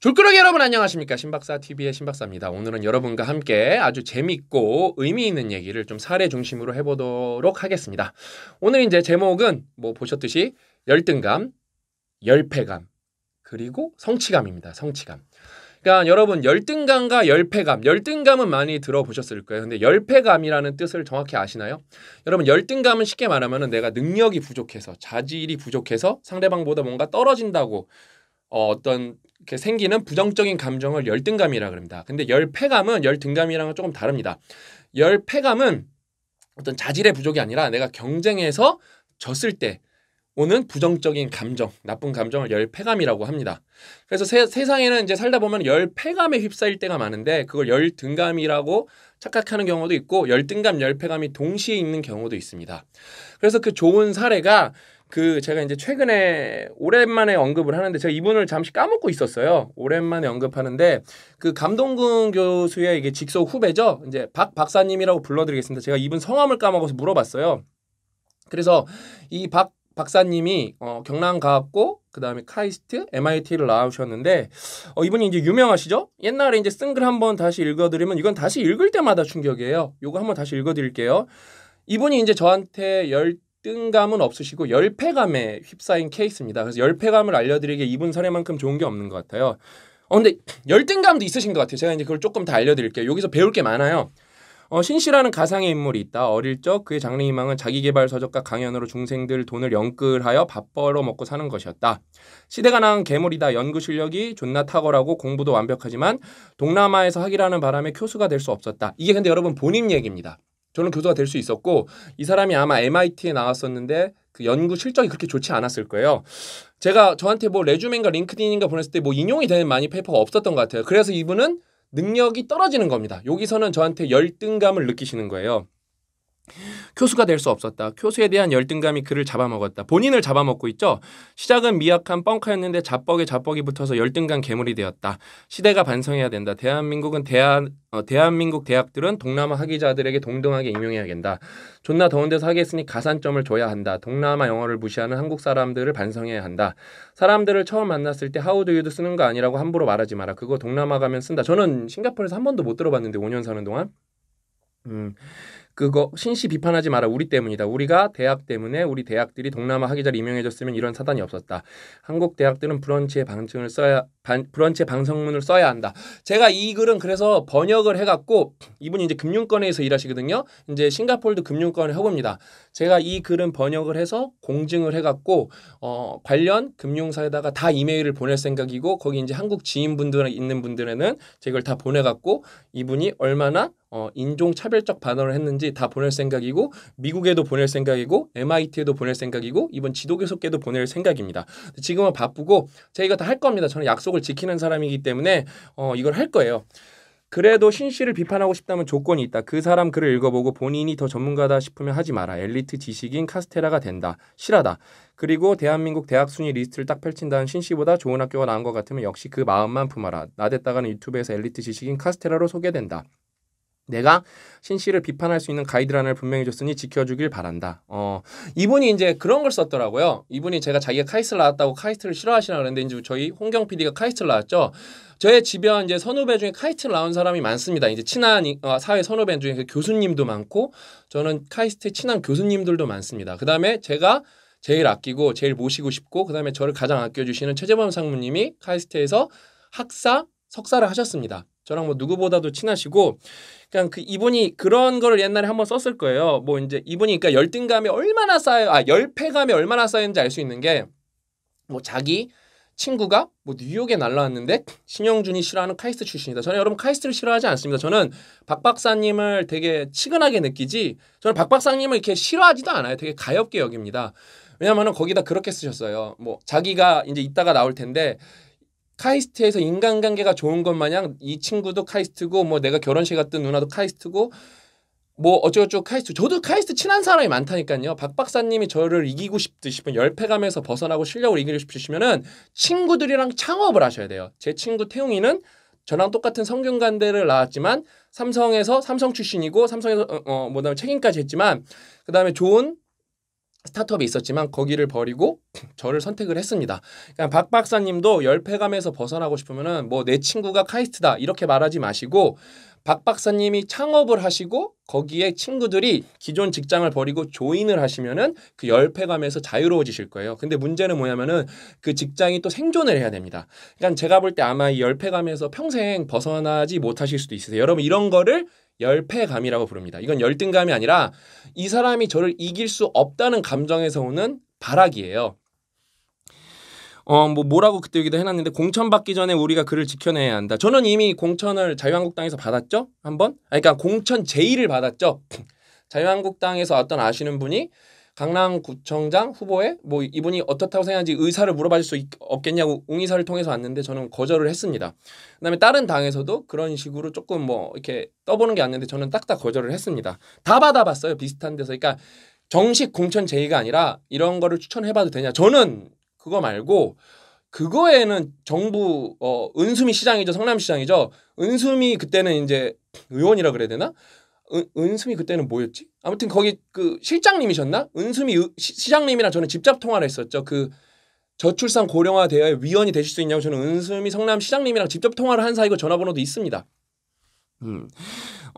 졸끄러기 여러분 안녕하십니까 신박사 TV의 신박사입니다. 오늘은 여러분과 함께 아주 재밌고 의미 있는 얘기를 좀 사례 중심으로 해보도록 하겠습니다. 오늘 이제 제목은 뭐 보셨듯이 열등감, 열패감 그리고 성취감입니다. 성취감. 그러니까 여러분 열등감과 열패감, 열등감은 많이 들어보셨을 거예요. 근데 열패감이라는 뜻을 정확히 아시나요? 여러분 열등감은 쉽게 말하면 내가 능력이 부족해서 자질이 부족해서 상대방보다 뭔가 떨어진다고 어, 어떤 이렇게 생기는 부정적인 감정을 열등감이라 그럽니다. 근데 열패감은 열등감이랑은 조금 다릅니다. 열패감은 어떤 자질의 부족이 아니라 내가 경쟁해서 졌을 때 오는 부정적인 감정, 나쁜 감정을 열패감이라고 합니다. 그래서 세, 상에는 이제 살다 보면 열패감에 휩싸일 때가 많은데 그걸 열등감이라고 착각하는 경우도 있고 열등감, 열패감이 동시에 있는 경우도 있습니다. 그래서 그 좋은 사례가 그 제가 이제 최근에 오랜만에 언급을 하는데 제가 이분을 잠시 까먹고 있었어요. 오랜만에 언급하는데 그 감동근 교수의 이게 직속 후배죠. 이제 박 박사님이라고 불러드리겠습니다. 제가 이분 성함을 까먹어서 물어봤어요. 그래서 이 박 박사님이 어, 경남가학고 그다음에 카이스트 MIT를 나오셨는데 어, 이분이 이제 유명하시죠? 옛날에 이제 쓴 글 한번 다시 읽어드리면 이건 다시 읽을 때마다 충격이에요. 요거 한번 다시 읽어드릴게요. 이분이 이제 저한테 열 열등감은 없으시고 열패감에 휩싸인 케이스입니다. 그래서 열패감을 알려드리기에 이분 사례만큼 좋은 게 없는 것 같아요. 어, 근데 열등감도 있으신 것 같아요. 제가 이제 그걸 조금 더 알려드릴게요. 여기서 배울 게 많아요. 어, 신씨라는 가상의 인물이 있다. 어릴 적 그의 장래 희망은 자기개발 서적과 강연으로 중생들 돈을 연끌하여 밥 벌어 먹고 사는 것이었다. 시대가 낳은 괴물이다. 연구 실력이 존나 탁월하고 공부도 완벽하지만 동남아에서 학일라는 바람에 교수가 될 수 없었다. 이게 근데 여러분 본인 얘기입니다. 저는 교수가 될 수 있었고 이 사람이 아마 MIT에 나왔었는데 그 연구 실적이 그렇게 좋지 않았을 거예요. 제가 저한테 뭐레주맨과 링크드인인가 보냈을 때 뭐 인용이 되는 많이 페이퍼가 없었던 것 같아요. 그래서 이분은 능력이 떨어지는 겁니다. 여기서는 저한테 열등감을 느끼시는 거예요. 교수가 될 수 없었다. 교수에 대한 열등감이 그를 잡아먹었다. 본인을 잡아먹고 있죠. 시작은 미약한 뻥카였는데 자뻑에 자뻑이 붙어서 열등감 괴물이 되었다. 시대가 반성해야 된다. 대한민국은 대한 어, 대한민국 대학들은 동남아 학위자들에게 동등하게 임용해야 된다. 존나 더운 데서 하겠으니 가산점을 줘야 한다. 동남아 영어를 무시하는 한국 사람들을 반성해야 한다. 사람들을 처음 만났을 때 하우드유도 쓰는 거 아니라고 함부로 말하지 마라. 그거 동남아 가면 쓴다. 저는 싱가포르에서 한 번도 못 들어봤는데 5년 사는 동안. 음. 그거 신시 비판하지 마라 우리 때문이다 우리가 대학 때문에 우리 대학들이 동남아 학위자를 임명해줬으면 이런 사단이 없었다 한국 대학들은 브런치의 방증을 써야 반, 브런치의 방성문을 써야 한다 제가 이 글은 그래서 번역을 해갖고 이분이 이제 금융권에서 일하시거든요 이제 싱가폴드 금융권의 허구입니다 제가 이 글은 번역을 해서 공증을 해갖고 어, 관련 금융사에다가 다 이메일을 보낼 생각이고 거기 이제 한국 지인분들 있는 분들에는 제걸다 보내갖고 이분이 얼마나 어, 인종차별적 반언을 했는지 다 보낼 생각이고 미국에도 보낼 생각이고 MIT에도 보낼 생각이고 이번 지도교섭계도 보낼 생각입니다. 지금은 바쁘고 저희가 다 할 겁니다. 저는 약속을 지키는 사람이기 때문에 어, 이걸 할 거예요. 그래도 신 씨를 비판하고 싶다면 조건이 있다. 그 사람 글을 읽어보고 본인이 더 전문가다 싶으면 하지 마라. 엘리트 지식인 카스테라가 된다. 실하다. 그리고 대한민국 대학 순위 리스트를 딱 펼친다는 신 씨보다 좋은 학교가 나은것 같으면 역시 그 마음만 품어라. 나됐다가는 유튜브에서 엘리트 지식인 카스테라로 소개된다. 내가 신 씨를 비판할 수 있는 가이드라인을 분명히 줬으니 지켜주길 바란다. 어, 이분이 이제 그런 걸 썼더라고요. 이분이 제가 자기가 카이스트 를 나왔다고 카이스트를 싫어하시나 그랬는데 이제 저희 홍경 PD가 카이스트를 나왔죠. 저의 주변 이제 선후배 중에 카이스트를 나온 사람이 많습니다. 이제 친한 어, 사회 선후배 중에 그 교수님도 많고 저는 카이스트 에 친한 교수님들도 많습니다. 그다음에 제가 제일 아끼고 제일 모시고 싶고 그다음에 저를 가장 아껴주시는 최재범 상무님이 카이스트에서 학사 석사를 하셨습니다. 저랑 뭐 누구보다도 친하시고 그냥 그 이분이 그런 거를 옛날에 한번 썼을 거예요. 뭐 이제 이분이 그러니까 열등감이 얼마나 쌓여 아 열패감이 얼마나 쌓였는지 알 수 있는 게 뭐 자기 친구가 뭐 뉴욕에 날라왔는데 신영준이 싫어하는 카이스트 출신이다. 저는 여러분 카이스트를 싫어하지 않습니다. 저는 박 박사님을 되게 치근하게 느끼지 저는 박 박사님을 이렇게 싫어하지도 않아요. 되게 가엽게 여깁니다. 왜냐면은 거기다 그렇게 쓰셨어요. 뭐 자기가 이제 이따가 나올 텐데 카이스트에서 인간관계가 좋은 것 마냥 이 친구도 카이스트고 뭐 내가 결혼식 갔던 누나도 카이스트고 뭐 어쩌고저쩌고 카이스트 저도 카이스트 친한 사람이 많다니까요. 박 박사님이 저를 이기고 싶으시면 열패감에서 벗어나고 실력을 이기고 싶으시면은 친구들이랑 창업을 하셔야 돼요. 제 친구 태용이는 저랑 똑같은 성균관대를 나왔지만 삼성에서 삼성 출신이고 삼성에서 어, 어 뭐다음 책임까지 했지만 그다음에 좋은 스타트업이 있었지만 거기를 버리고 저를 선택을 했습니다. 그러니까 박 박사님도 열패감에서 벗어나고 싶으면은 뭐 내 친구가 카이스트다 이렇게 말하지 마시고 박 박사님이 창업을 하시고 거기에 친구들이 기존 직장을 버리고 조인을 하시면은 그 열패감에서 자유로워지실 거예요. 근데 문제는 뭐냐면은 그 직장이 또 생존을 해야 됩니다. 그러니까 제가 볼 때 아마 이 열패감에서 평생 벗어나지 못하실 수도 있으세요. 여러분 이런 거를 열패감이라고 부릅니다. 이건 열등감이 아니라 이 사람이 저를 이길 수 없다는 감정에서 오는 발악이에요. 어, 뭐 뭐라고 그때 얘기도 해놨는데 공천 받기 전에 우리가 그를 지켜내야 한다. 저는 이미 공천을 자유한국당에서 받았죠. 한번. 아, 그러니까 공천 제의를 받았죠. 자유한국당에서 어떤 아시는 분이 강남구청장 후보에 뭐 이분이 어떻다고 생각하는지 의사를 물어봐줄 수 있, 없겠냐고 웅의사를 통해서 왔는데 저는 거절을 했습니다. 그다음에 다른 당에서도 그런 식으로 조금 뭐 이렇게 떠보는 게 왔는데 저는 딱딱 거절을 했습니다. 다 받아봤어요 비슷한 데서. 그러니까 정식 공천 제의가 아니라 이런 거를 추천해봐도 되냐? 저는 그거 말고 그거에는 정부 어 은수미 시장이죠 성남시장이죠 은수미 그때는 이제 의원이라 그래야 되나 은, 은수미 그때는 뭐였지? 아무튼 거기 그 실장님이셨나? 은수미 의, 시, 시장님이랑 저는 직접 통화를 했었죠. 그 저출산 고령화 대회 위원이 되실 수 있냐고 저는 은수미 성남 시장님이랑 직접 통화를 한 사이고 전화번호도 있습니다. 음.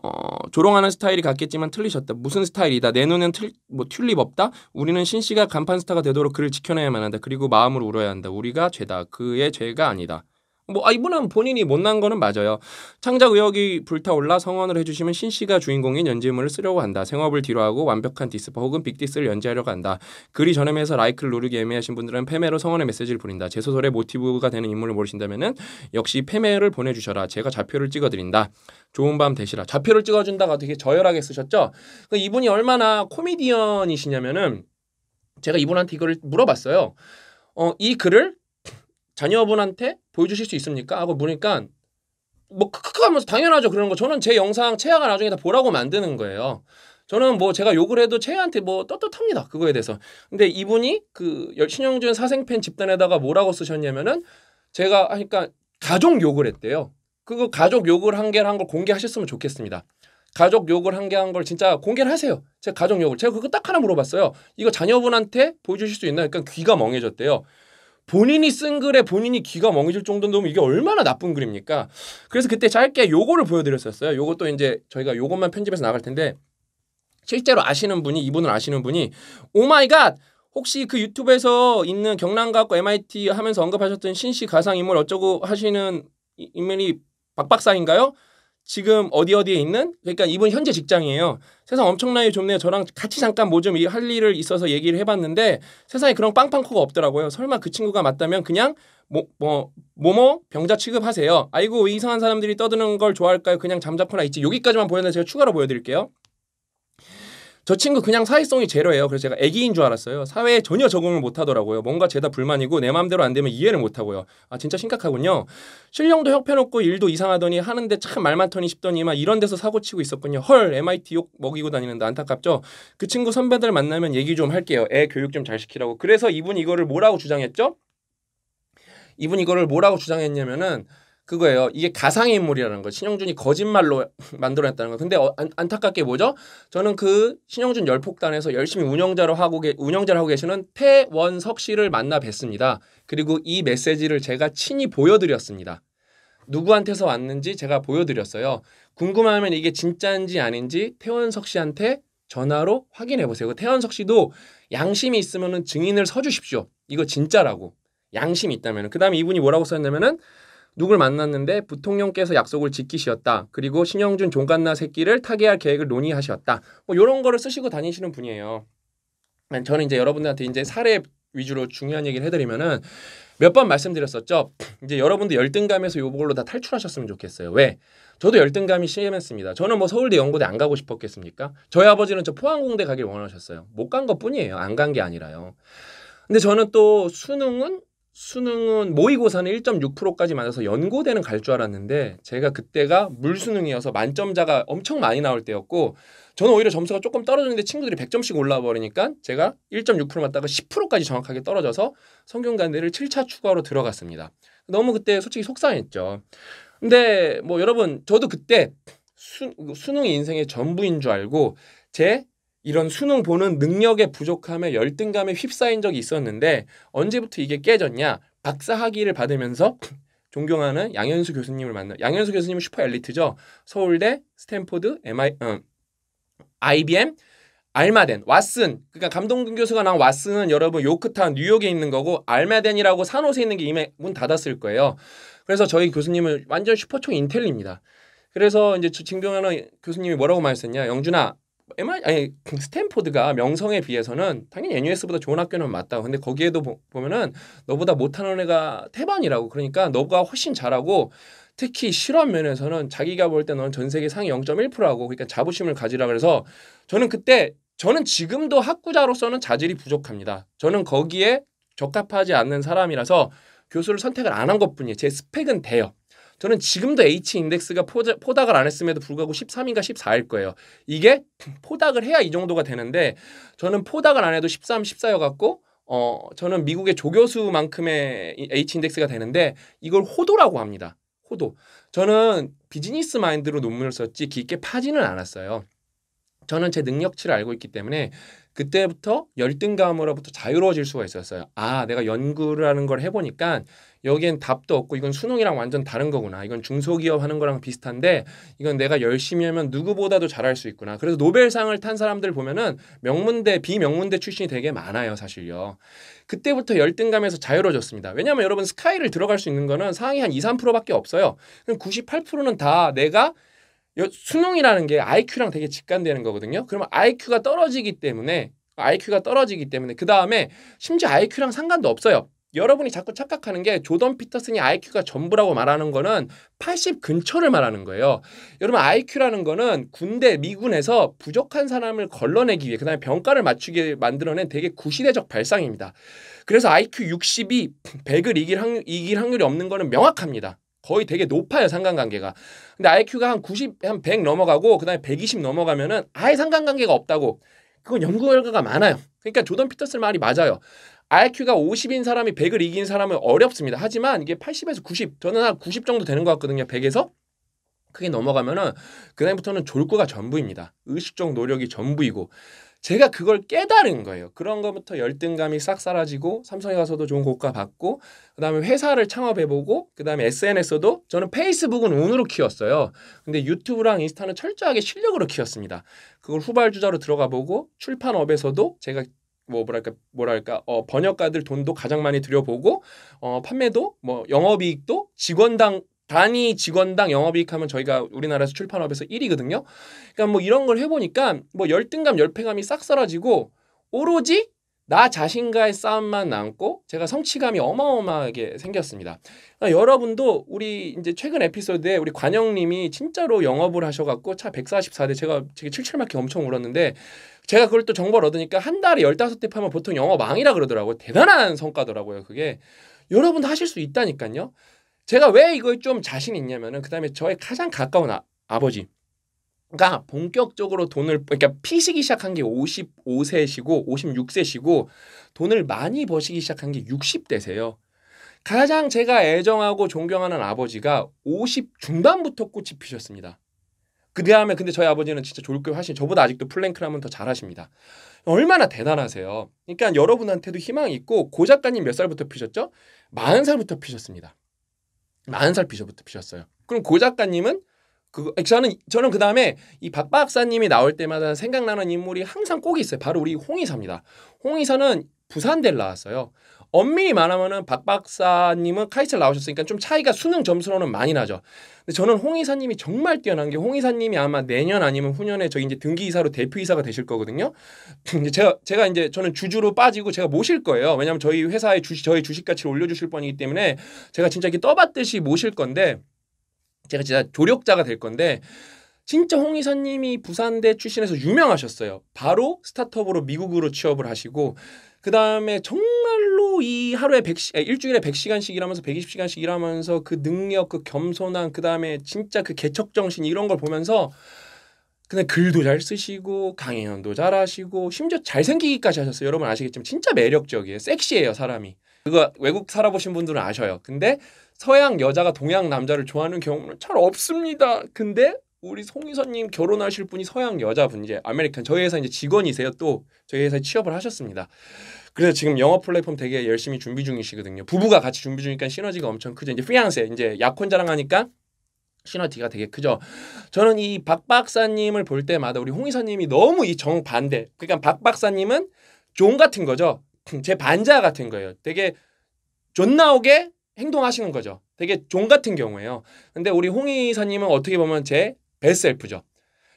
어, 조롱하는 스타일이 같겠지만 틀리셨다. 무슨 스타일이다. 내 눈엔 틀, 뭐 튤립 없다. 우리는 신 씨가 간판 스타가 되도록 그를 지켜내야만 한다. 그리고 마음을 울어야 한다. 우리가 죄다. 그의 죄가 아니다. 뭐 아, 이분은 본인이 못난 거는 맞아요. 창작 의욕이 불타올라 성원을 해주시면 신 씨가 주인공인 연재물을 쓰려고 한다. 생업을 뒤로하고 완벽한 디스퍼 혹은 빅디스를 연재하려고 한다. 글이 전렴해서 라이크를 누르기 애매하신 분들은 페메로 성원의 메시지를 보린다제 소설의 모티브가 되는 인물을 모르신다면 역시 페메를 보내주셔라. 제가 좌표를 찍어드린다. 좋은 밤 되시라. 좌표를 찍어준다가 되게 저열하게 쓰셨죠. 그 이분이 얼마나 코미디언이시냐면은 제가 이분한테 이걸 물어봤어요. 어, 이 글을 자녀분한테 보여주실 수 있습니까? 하고 보니까 뭐 크크 크 하면서 당연하죠 그런 거 저는 제 영상 채아가 나중에 다 보라고 만드는 거예요 저는 뭐 제가 욕을 해도 채아한테 뭐 떳떳합니다 그거에 대해서 근데 이분이 그 신영준 사생팬 집단에다가 뭐라고 쓰셨냐면은 제가 하니까 가족 욕을 했대요 그거 가족 욕을 한개를한 걸 공개하셨으면 좋겠습니다 가족 욕을 한 개 한 걸 진짜 공개를 하세요 제 가족 욕을 제가 그거 딱 하나 물어봤어요 이거 자녀분한테 보여주실 수 있나 그러니까 귀가 멍해졌대요 본인이 쓴 글에 본인이 귀가 멍해질 정도면 이게 얼마나 나쁜 글입니까? 그래서 그때 짧게 요거를 보여드렸었어요. 요것도 이제 저희가 요것만 편집해서 나갈 텐데 실제로 아시는 분이 이분을 아시는 분이 오마이갓 oh 혹시 그 유튜브에서 있는 경남과학과 MIT 하면서 언급하셨던 신씨 가상인물 어쩌고 하시는 인메이 박박사인가요? 지금 어디 어디에 있는 그러니까 이분 현재 직장이에요. 세상 엄청나게 좁네요. 저랑 같이 잠깐 뭐 좀 할 일을 있어서 얘기를 해봤는데 세상에 그런 빵빵코가 없더라고요. 설마 그 친구가 맞다면 그냥 뭐, 뭐, 뭐 뭐 병자 취급하세요. 아이고 이상한 사람들이 떠드는 걸 좋아할까요? 그냥 잠자코나 있지. 여기까지만 보였는데 제가 추가로 보여드릴게요. 저 친구 그냥 사회성이 제로예요. 그래서 제가 애기인 줄 알았어요. 사회에 전혀 적응을 못 하더라고요. 뭔가 죄다 불만이고 내 마음대로 안 되면 이해를 못 하고요. 아 진짜 심각하군요. 실력도 형편없고 일도 이상하더니 하는데 참 말 많더니 싶더니만 이런 데서 사고 치고 있었군요. 헐 MIT 욕 먹이고 다니는데 안타깝죠. 그 친구 선배들 만나면 얘기 좀 할게요. 애 교육 좀 잘 시키라고. 그래서 이분 이거를 뭐라고 주장했죠? 이분 이거를 뭐라고 주장했냐면은 그거예요. 이게 가상 인물이라는 거. 신영준이 거짓말로 만들어냈다는 거. 근데 어, 안, 안타깝게 뭐죠? 저는 그 신영준 열폭단에서 열심히 운영자로 하고 계, 운영자를 하고 계시는 태원석 씨를 만나 뵀습니다. 그리고 이 메시지를 제가 친히 보여드렸습니다. 누구한테서 왔는지 제가 보여드렸어요. 궁금하면 이게 진짜인지 아닌지 태원석 씨한테 전화로 확인해 보세요. 그 태원석 씨도 양심이 있으면 증인을 서 주십시오. 이거 진짜라고. 양심이 있다면. 그 다음에 이분이 뭐라고 썼냐면은 누굴 만났는데 부통령께서 약속을 지키셨다 그리고 신영준 종갓나 새끼를 타개할 계획을 논의하셨다. 뭐 이런 거를 쓰시고 다니시는 분이에요. 네, 저는 이제 여러분들한테 이제 사례 위주로 중요한 얘기를 해드리면은 몇 번 말씀드렸었죠. 이제 여러분들 열등감에서 요걸로 다 탈출하셨으면 좋겠어요. 왜? 저도 열등감이 심했습니다. 저는 뭐 서울대 연고대 안 가고 싶었겠습니까? 저희 아버지는 저 포항공대 가길 원하셨어요. 못 간 것 뿐이에요. 안 간 게 아니라요. 근데 저는 또 수능은 수능은 모의고사는 1.6%까지 맞아서 연고대는 갈 줄 알았는데 제가 그때가 물수능이어서 만점자가 엄청 많이 나올 때였고 저는 오히려 점수가 조금 떨어졌는데 친구들이 100점씩 올라와 버리니까 제가 1.6% 맞다가 10%까지 정확하게 떨어져서 성균관대를 7차 추가로 들어갔습니다. 너무 그때 솔직히 속상했죠. 근데 뭐 여러분 저도 그때 수, 그 수능이 인생의 전부인 줄 알고 제 이런 수능 보는 능력의 부족함에 열등감에 휩싸인 적이 있었는데 언제부터 이게 깨졌냐? 박사 학위를 받으면서 존경하는 양현수 교수님을 만나. 양현수 교수님은 슈퍼 엘리트죠. 서울대, 스탠포드, MI, 어, IBM, 알마덴, 왓슨. 그러니까 감동근 교수가 나온 왓슨은 여러분 요크타운 뉴욕에 있는 거고 알마덴이라고 산호세 있는 게 이미 문 닫았을 거예요. 그래서 저희 교수님은 완전 슈퍼 총 인텔입니다. 그래서 이제 진병현은 교수님이 뭐라고 말했었냐? 영준아, MI 아니 그 스탠포드가 명성에 비해서는 당연히 NUS보다 좋은 학교는 맞다. 근데 거기에도 보, 보면은 너보다 못하는 애가 태반이라고. 그러니까 너가 훨씬 잘하고 특히 실험 면에서는 자기가 볼 때 너는 전 세계 상위 0.1%라고 그러니까 자부심을 가지라 그래서 저는 그때 저는 지금도 학구자로서는 자질이 부족합니다. 저는 거기에 적합하지 않는 사람이라서 교수를 선택을 안 한 것뿐이에요. 제 스펙은 돼요. 저는 지금도 H 인덱스가 포닥, 을안 했음에도 불구하고 13인가 14일 거예요. 이게 포닥을 해야 이 정도가 되는데 저는 포닥을 안 해도 13, 14여 갖고 어 저는 미국의 조교수만큼의 H 인덱스가 되는데 이걸 호도라고 합니다. 호도. 저는 비즈니스 마인드로 논문을 썼지 깊게 파지는 않았어요. 저는 제 능력치를 알고 있기 때문에 그때부터 열등감으로부터 자유로워질 수가 있었어요. 아, 내가 연구라는 걸 해보니까 여기엔 답도 없고 이건 수능이랑 완전 다른 거구나. 이건 중소기업 하는 거랑 비슷한데 이건 내가 열심히 하면 누구보다도 잘할 수 있구나. 그래서 노벨상을 탄 사람들 보면은 명문대 비명문대 출신이 되게 많아요, 사실요. 그때부터 열등감에서 자유로워졌습니다. 왜냐하면 여러분 스카이를 들어갈 수 있는 거는 상위 한 2, 3%밖에 없어요. 그럼 98%는 다 내가 수능이라는 게 IQ랑 되게 직관되는 거거든요. 그러면 IQ가 떨어지기 때문에 IQ가 떨어지기 때문에 그 다음에 심지어 IQ랑 상관도 없어요. 여러분이 자꾸 착각하는 게 조던 피터슨이 IQ가 전부라고 말하는 거는 80 근처를 말하는 거예요. 여러분 IQ라는 거는 군대 미군에서 부족한 사람을 걸러내기 위해 그다음에 병가를 맞추게 만들어낸 되게 구시대적 발상입니다. 그래서 IQ 60이 100을 이길, 확률, 이길 확률이 없는 거는 명확합니다. 거의 되게 높아요 상관관계가. 근데 IQ가 한 90, 한 100 넘어가고 그다음에 120 넘어가면은 아예 상관관계가 없다고. 그건 연구 결과가 많아요. 그러니까 조던 피터슨 말이 맞아요. IQ가 50인 사람이 100을 이긴 사람은 어렵습니다. 하지만 이게 80에서 90, 저는 한 90 정도 되는 것 같거든요. 100에서 크게 넘어가면은 그다음부터는 졸고가 전부입니다. 의식적 노력이 전부이고 제가 그걸 깨달은 거예요. 그런 것부터 열등감이 싹 사라지고 삼성에 가서도 좋은 고가 받고 그다음에 회사를 창업해보고 그다음에 SNS도 저는 페이스북은 운으로 키웠어요. 근데 유튜브랑 인스타는 철저하게 실력으로 키웠습니다. 그걸 후발주자로 들어가보고 출판업에서도 제가 뭐 뭐랄까 뭐랄까 어 번역가들 돈도 가장 많이 들여보고 어 판매도 뭐 영업이익도 직원당 단위 직원당 영업이익 하면 저희가 우리나라에서 출판업에서 1위거든요. 그러니까 뭐 이런 걸 해보니까 뭐 열등감 열패감이 싹 사라지고 오로지 나 자신과의 싸움만 남고 제가 성취감이 어마어마하게 생겼습니다. 그 여러분도 우리 이제 최근 에피소드에 우리 관영님이 진짜로 영업을 하셔갖고 차 144대 제가 되게 칠칠맞게 엄청 울었는데 제가 그걸 또 정보를 얻으니까 한 달에 15대 팔면 보통 영업왕이라 그러더라고요. 대단한 성과더라고요. 그게 여러분도 하실 수 있다니까요. 제가 왜 이걸 좀 자신 있냐면은 그다음에 저의 가장 가까운 아, 아버지 그러니까 본격적으로 돈을 그러니까 피시기 시작한 게 55세시고 56세시고 돈을 많이 버시기 시작한 게 60대세요. 가장 제가 애정하고 존경하는 아버지가 50 중반부터 꽃이 피셨습니다. 그 다음에 근데 저희 아버지는 진짜 졸육 하신 저보다 아직도 플랭크를 하면 더 잘하십니다. 얼마나 대단하세요. 그러니까 여러분한테도 희망이 있고 고 작가님 몇 살부터 피셨죠? 40살부터 피셨습니다. 40살 피셔부터 피셨어요. 그럼 고 작가님은 그 저는 저는 그 다음에 이 박박사님이 나올 때마다 생각나는 인물이 항상 꼭 있어요. 바로 우리 홍의사입니다. 홍의사는 부산대를 나왔어요. 엄밀히 말하면은 박박사님은 카이스를 나오셨으니까 좀 차이가 수능 점수로는 많이 나죠. 근데 저는 홍의사님이 정말 뛰어난 게 홍의사님이 아마 내년 아니면 후년에 저 이제 등기이사로 대표이사가 되실 거거든요. 이제 제가 제가 이제 저는 주주로 빠지고 제가 모실 거예요. 왜냐하면 저희 회사의 주 저희 주식 가치를 올려주실 뻔이기 때문에 제가 진짜 이렇게 떠받듯이 모실 건데. 제가 진짜 조력자가 될 건데 진짜 홍 이사님이 부산대 출신에서 유명하셨어요. 바로 스타트업으로 미국으로 취업을 하시고 그 다음에 정말로 이 하루에 100시, 일주일에 100시간씩 일하면서 120시간씩 일하면서 그 능력, 그겸손한그 다음에 진짜 그 개척정신 이런 걸 보면서 근데 글도 잘 쓰시고 강연도 잘 하시고 심지어 잘생기기까지 하셨어요. 여러분 아시겠지만 진짜 매력적이에요. 섹시해요 사람이. 그거 외국 살아보신 분들은 아셔요. 근데 서양 여자가 동양 남자를 좋아하는 경우는 잘 없습니다. 근데 우리 송이선님 결혼하실 분이 서양 여자분이제 아메리칸 저희 회사 이제 직원이세요. 또 저희 회사에 취업을 하셨습니다. 그래서 지금 영어 플랫폼 되게 열심히 준비 중이시거든요. 부부가 같이 준비 중이니까 시너지가 엄청 크죠. 이제 피앙세 이제 약혼 자랑하니까 시너지가 되게 크죠. 저는 이 박 박사님을 볼 때마다 우리 홍 이사님이 너무 이 정반대. 그러니까 박 박사님은 종 같은 거죠. 제 반자 같은 거예요. 되게 존나오게 행동하시는 거죠. 되게 종 같은 경우예요. 근데 우리 홍의사님은 어떻게 보면 제 베셀프죠. 스트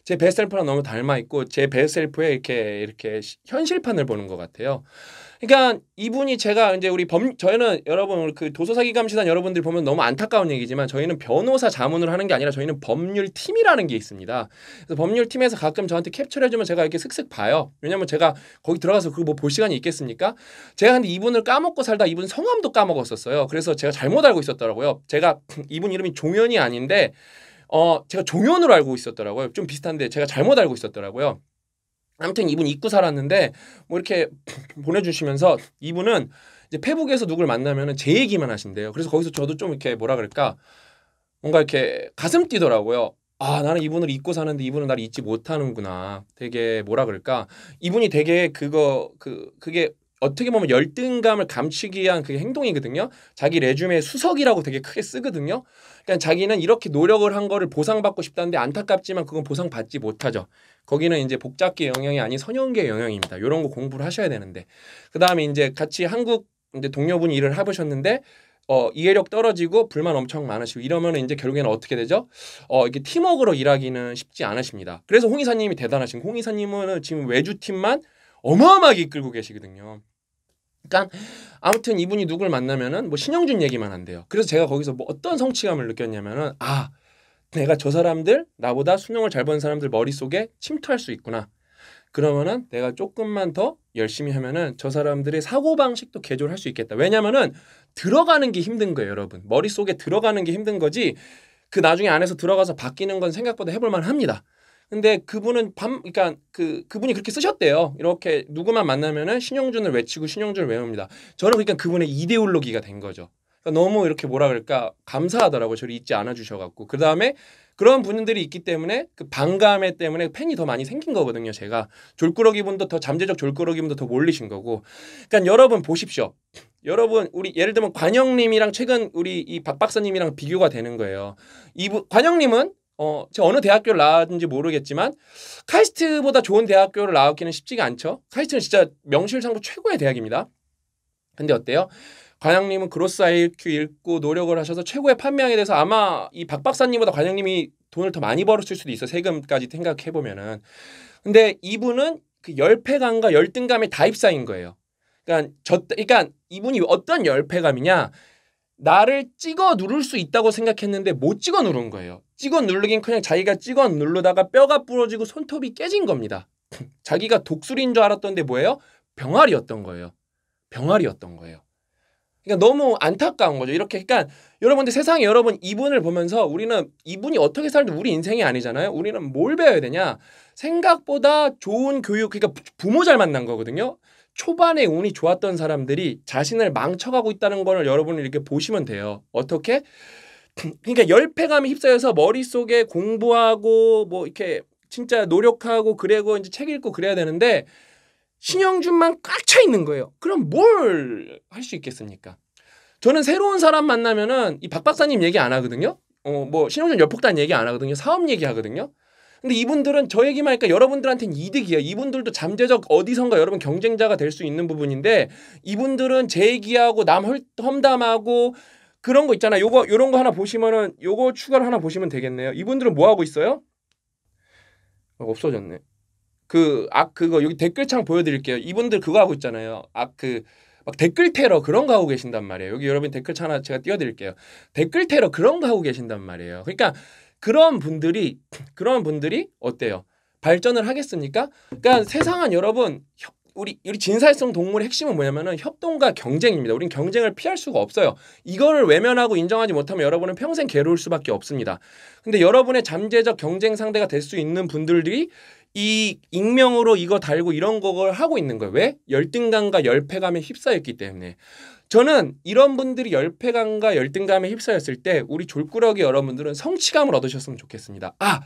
제 베스트셀프랑 너무 닮아 있고 제 베스트셀프에 이렇게 이렇게 현실판을 보는 것 같아요. 그러니까 이분이 제가 이제 우리 범 저희는 여러분 그 도서사기 감시단 여러분들 보면 너무 안타까운 얘기지만 저희는 변호사 자문을 하는 게 아니라 저희는 법률 팀이라는 게 있습니다. 그래서 법률 팀에서 가끔 저한테 캡처를 해주면 제가 이렇게 슥슥 봐요. 왜냐면 제가 거기 들어가서 그거 뭐 볼 시간이 있겠습니까? 제가 근데 이분을 까먹고 살다 이분 성함도 까먹었었어요. 그래서 제가 잘못 알고 있었더라고요. 제가 이분 이름이 종현이 아닌데 어 제가 종현으로 알고 있었더라고요. 좀 비슷한데 제가 잘못 알고 있었더라고요. 아무튼 이분 잊고 살았는데 뭐 이렇게 보내주시면서 이분은 이제 페북에서 누굴 만나면은 제 얘기만 하신대요. 그래서 거기서 저도 좀 이렇게 뭐라 그럴까 뭔가 이렇게 가슴 뛰더라고요. 아 나는 이분을 잊고 사는데 이분은 나를 잊지 못하는구나. 되게 뭐라 그럴까 이분이 되게 그거 그 그게 어떻게 보면 열등감을 감추기 위한 그 행동이거든요. 자기 레줌메 수석이라고 되게 크게 쓰거든요. 그러니까 자기는 이렇게 노력을 한 거를 보상받고 싶다는데 안타깝지만 그건 보상받지 못하죠. 거기는 이제 복잡계 영향이 아닌 선형계 영향입니다 이런 거 공부를 하셔야 되는데 그 다음에 이제 같이 한국 이제 동료분이 일을 해보셨는데 어, 이해력 떨어지고 불만 엄청 많으시고 이러면 이제 결국에는 어떻게 되죠? 어, 이게 팀워크로 일하기는 쉽지 않으십니다. 그래서 홍의사님이 대단하신 홍의사님은 지금 외주팀만 어마어마하게 이끌고 계시거든요. 그러니까 아무튼 이분이 누굴 만나면은 뭐 신영준 얘기만 한대요. 그래서 제가 거기서 뭐 어떤 성취감을 느꼈냐면은 아 내가 저 사람들 나보다 수능을 잘 본 사람들 머릿속에 침투할 수 있구나. 그러면은 내가 조금만 더 열심히 하면은 저 사람들의 사고방식도 개조할 를수 있겠다. 왜냐면은 들어가는 게 힘든 거예요, 여러분. 머릿속에 들어가는 게 힘든 거지 그 나중에 안에서 들어가서 바뀌는 건 생각보다 해볼 만합니다. 근데 그분은 밤 그러니까 그 그분이 그렇게 쓰셨대요. 이렇게 누구만 만나면은 신용준을 외치고 신용준을 외웁니다. 저는 그러니까 그분의 이데올로기가 된 거죠. 그러니까 너무 이렇게 뭐라 그럴까 감사하더라고요. 저를 잊지 않아 주셔 갖고. 그다음에 그런 분들이 있기 때문에 그 반감에 때문에 팬이 더 많이 생긴 거거든요. 제가 졸꾸러기 분도 더 잠재적 졸꾸러기 분도 더 몰리신 거고. 그러니까 여러분 보십시오. 여러분 우리 예를 들면 관영님이랑 최근 우리 이박 박사님이랑 비교가 되는 거예요. 이 관영님은 어, 제가 어느 대학교를 나왔는지 모르겠지만 카이스트보다 좋은 대학교를 나왔기는 쉽지가 않죠. 카이스트는 진짜 명실상부 최고의 대학입니다. 근데 어때요? 관영님은 그로스 IQ 읽고 노력을 하셔서 최고의 판매량에 돼서 아마 이박 박사님보다 관영님이 돈을 더 많이 벌었을 수도 있어 세금까지 생각해 보면은. 근데 이분은 그 열패감과 열등감의 다입사인 거예요. 그러니까 저 그러니까 이분이 어떤 열패감이냐? 나를 찍어 누를 수 있다고 생각했는데 못 찍어 누른 거예요. 찍어 누르긴 그냥 자기가 찍어 누르다가 뼈가 부러지고 손톱이 깨진 겁니다. 자기가 독수리인 줄 알았던데 뭐예요? 병아리였던 거예요. 병아리였던 거예요. 그러니까 너무 안타까운 거죠. 이렇게 그러니까 여러분들 세상에 여러분 이분을 보면서 우리는 이분이 어떻게 살든 우리 인생이 아니잖아요. 우리는 뭘 배워야 되냐? 생각보다 좋은 교육 그러니까 부모 잘 만난 거거든요. 초반에 운이 좋았던 사람들이 자신을 망쳐가고 있다는 거를 여러분이 이렇게 보시면 돼요. 어떻게? 그러니까 열패감이 휩싸여서 머릿속에 공부하고 뭐 이렇게 진짜 노력하고 그리고 이제 책 읽고 그래야 되는데 신영준만 꽉 차 있는 거예요. 그럼 뭘 할 수 있겠습니까? 저는 새로운 사람 만나면은 이박 박사님 얘기 안 하거든요. 어 뭐 신영준 열폭단 얘기 안 하거든요. 사업 얘기 하거든요. 근데 이분들은 저 얘기만 하니까 여러분들한테는 이득이야. 이분들도 잠재적 어디선가 여러분 경쟁자가 될 수 있는 부분인데 이분들은 제 얘기하고 남 험담하고 그런 거 있잖아. 요거 요런 거 하나 보시면은 요거 추가로 하나 보시면 되겠네요. 이분들은 뭐 하고 있어요? 어, 없어졌네. 그 아 그거 여기 댓글창 보여드릴게요. 이분들 그거 하고 있잖아요. 아 그 막 댓글 테러 그런 거 하고 계신단 말이에요. 여기 여러분 댓글 창 하나 제가 띄워드릴게요. 댓글 테러 그런 거 하고 계신단 말이에요. 그러니까 그런 분들이 그런 분들이 어때요? 발전을 하겠습니까? 그러니까 세상은 여러분 우리 우리 진사회성 동물의 핵심은 뭐냐면은 협동과 경쟁입니다. 우린 경쟁을 피할 수가 없어요. 이거를 외면하고 인정하지 못하면 여러분은 평생 괴로울 수밖에 없습니다. 근데 여러분의 잠재적 경쟁 상대가 될 수 있는 분들이 이 익명으로 이거 달고 이런 거를 하고 있는 거예요. 왜? 열등감과 열패감에 휩싸였기 때문에. 저는 이런 분들이 열패감과 열등감에 휩싸였을 때 우리 졸꾸러기 여러분들은 성취감을 얻으셨으면 좋겠습니다. 아,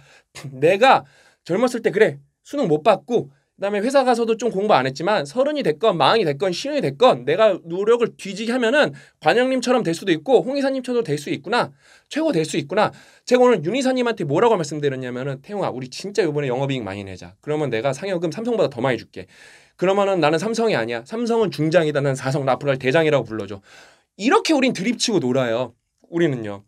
내가 젊었을 때 그래. 수능 못 봤고 그다음에 회사 가서도 좀 공부 안 했지만 서른이 됐건 마흔이 됐건 신혼이 됐건 내가 노력을 뒤지게 하면은 관영님처럼 될 수도 있고 홍 이사님처럼 될 수 있구나 최고 될 수 있구나 제가 오늘 윤희사님한테 뭐라고 말씀드렸냐면은 태용아 우리 진짜 요번에 영업이익 많이 내자 그러면 내가 상여금 삼성보다 더 많이 줄게 그러면은 나는 삼성이 아니야 삼성은 중장이다 난 사성 나프랄 대장이라고 불러줘 이렇게 우린 드립치고 놀아요 우리는요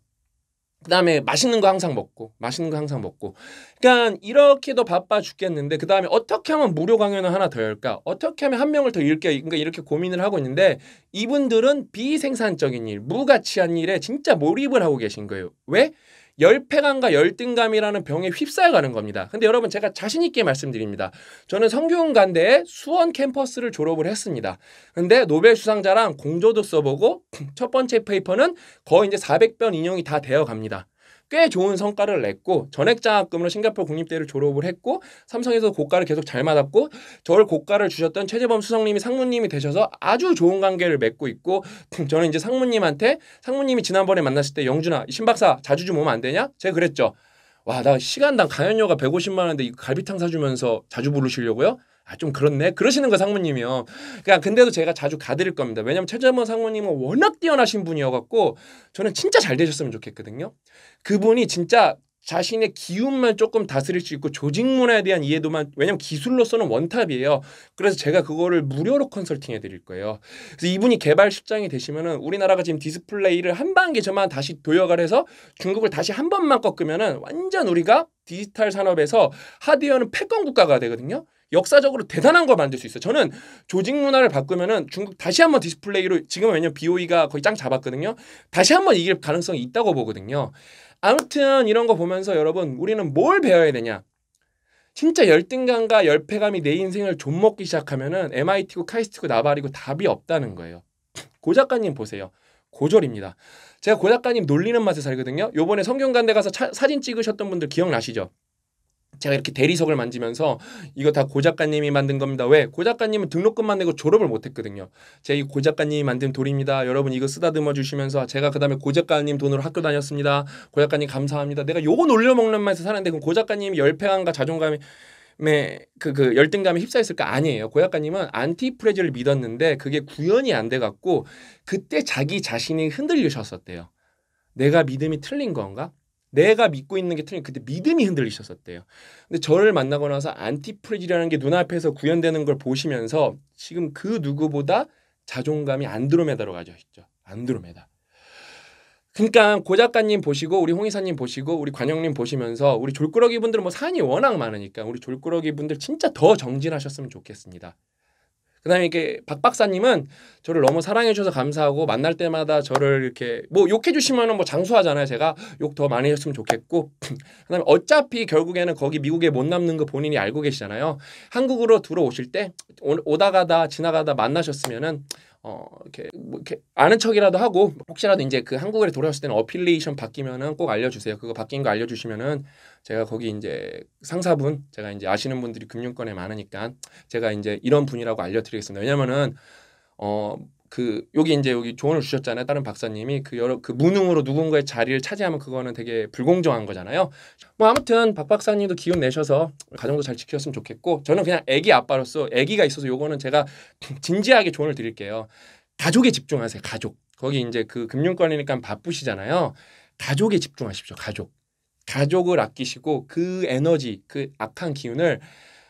그다음에 맛있는 거 항상 먹고 맛있는 거 항상 먹고 그러니까 이렇게도 바빠 죽겠는데 그다음에 어떻게 하면 무료 강연을 하나 더 열까 어떻게 하면 한 명을 더 읽게 그러니까 이렇게 고민을 하고 있는데 이분들은 비생산적인 일 무가치한 일에 진짜 몰입을 하고 계신 거예요 왜 열패감과 열등감이라는 병에 휩싸여가는 겁니다. 근데 여러분 제가 자신 있게 말씀드립니다. 저는 성균관대의 수원 캠퍼스를 졸업을 했습니다. 근데 노벨 수상자랑 공조도 써보고 첫 번째 페이퍼는 거의 이제 4 0 0변 인용이 다 되어 갑니다. 꽤 좋은 성과를 냈고 전액장학금으로 싱가포르 국립대를 졸업을 했고 삼성에서 고가를 계속 잘맞았고 저를 고가를 주셨던 최재범 수석님이 상무님이 되셔서 아주 좋은 관계를 맺고 있고 저는 이제 상무님한테 상무님이 지난번에 만났을 때 영준아 신박사 자주 좀 오면 안 되냐? 제가 그랬죠. 와, 나 시간당 강연료가 150만 원인데 이 갈비탕 사주면서 자주 부르시려고요? 아좀 그렇네 그러시는 거 상무님이요. 그러 그러니까 근데도 제가 자주 가드릴 겁니다. 왜냐면 최재원 상무님은 워낙 뛰어나신 분이어갖고 저는 진짜 잘 되셨으면 좋겠거든요. 그분이 진짜 자신의 기운만 조금 다스릴 수 있고 조직 문화에 대한 이해도만 왜냐면 기술로서는 원탑이에요. 그래서 제가 그거를 무료로 컨설팅해 드릴 거예요. 그래서 이분이 개발 실장이 되시면은 우리나라가 지금 디스플레이를 한 단계 저만 다시 도약을 해서 중국을 다시 한 번만 꺾으면은 완전 우리가 디지털 산업에서 하드웨어는 패권 국가가 되거든요. 역사적으로 대단한 걸 만들 수 있어요. 저는 조직 문화를 바꾸면은 중국 다시 한번 디스플레이로 지금은 왜냐면 BOE가 거의 짱 잡았거든요. 다시 한번 이길 가능성이 있다고 보거든요. 아무튼 이런 거 보면서 여러분 우리는 뭘 배워야 되냐? 진짜 열등감과 열패감이 내 인생을 좀먹기 시작하면은 MIT고 카이스트고 나발이고 답이 없다는 거예요. 고 작가님 보세요. 고졸입니다. 제가 고 작가님 놀리는 맛에 살거든요. 요번에 성균관대 가서 차, 사진 찍으셨던 분들 기억나시죠? 제가 이렇게 대리석을 만지면서 이거 다고 작가님이 만든 겁니다. 왜? 고 작가님은 등록금만 내고 졸업을 못했거든요. 제가 이고 작가님이 만든 돌입니다. 여러분 이거 쓰다듬어 주시면서 제가 그다음에 고 작가님 돈으로 학교 다녔습니다. 고 작가님 감사합니다. 내가 요거 놀려 먹는 맛에서 사는데 그럼 고 작가님 열패감과 자존감이 그, 그 열등감에 휩싸였을까 아니에요. 고 작가님은 안티프레즈를 믿었는데 그게 구현이 안 돼 갖고 그때 자기 자신이 흔들리셨었대요. 내가 믿음이 틀린 건가? 내가 믿고 있는 게 틀린 그때 믿음이 흔들리셨었대요. 근데 저를 만나고 나서 안티프리즈라는 게 눈앞에서 구현되는 걸 보시면서 지금 그 누구보다 자존감이 안드로메다로 가져 있죠. 안드로메다. 그러니까 고 작가님 보시고 우리 홍 이사님 보시고 우리 관영님 보시면서 우리 졸꾸러기 분들 뭐 산이 워낙 많으니까 우리 졸꾸러기 분들 진짜 더 정진하셨으면 좋겠습니다. 그다음에 이렇게 박 박사님은 저를 너무 사랑해 주셔서 감사하고 만날 때마다 저를 이렇게 뭐 욕해 주시면은 뭐 장수하잖아요. 제가 욕 더 많이 했으면 좋겠고 그다음에 어차피 결국에는 거기 미국에 못 남는 거 본인이 알고 계시잖아요. 한국으로 들어오실 때 오다가다 지나가다 만나셨으면은 어 이렇게 뭐 이렇게 아는 척이라도 하고 혹시라도 이제 그 한국에 돌아왔을 때는 어필레이션 바뀌면은 꼭 알려주세요. 그거 바뀐 거 알려주시면은 제가 거기 이제 상사분 제가 이제 아시는 분들이 금융권에 많으니까 제가 이제 이런 분이라고 알려드리겠습니다. 왜냐면은 어그 여기 이제 여기 조언을 주셨잖아요. 다른 박사님이 그 여러 그 무능으로 누군가의 자리를 차지하면 그거는 되게 불공정한 거잖아요. 뭐 아무튼 박 박사님도 기운 내셔서 가정도 잘 지키셨으면 좋겠고 저는 그냥 아기 아빠로서 아기가 있어서 요거는 제가 진지하게 조언을 드릴게요. 가족에 집중하세요. 가족. 거기 이제 그 금융권이니까 바쁘시잖아요. 가족에 집중하십시오. 가족. 가족을 아끼시고 그 에너지, 그 악한 기운을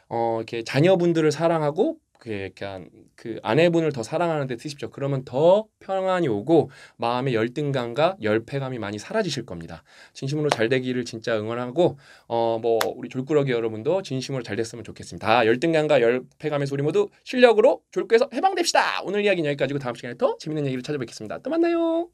어, 이렇게 자녀분들을 사랑하고 그 약간 그 아내분을 더 사랑하는 데 쓰십시오. 그러면 더 평안이 오고 마음의 열등감과 열패감이 많이 사라지실 겁니다. 진심으로 잘 되기를 진짜 응원하고 어 뭐 우리 졸꾸러기 여러분도 진심으로 잘 됐으면 좋겠습니다. 열등감과 열패감의 소리 모두 실력으로 졸꾸해서 해방됩시다. 오늘 이야기는 여기까지고 다음 시간에 더 재밌는 얘기를 찾아뵙겠습니다. 또 만나요.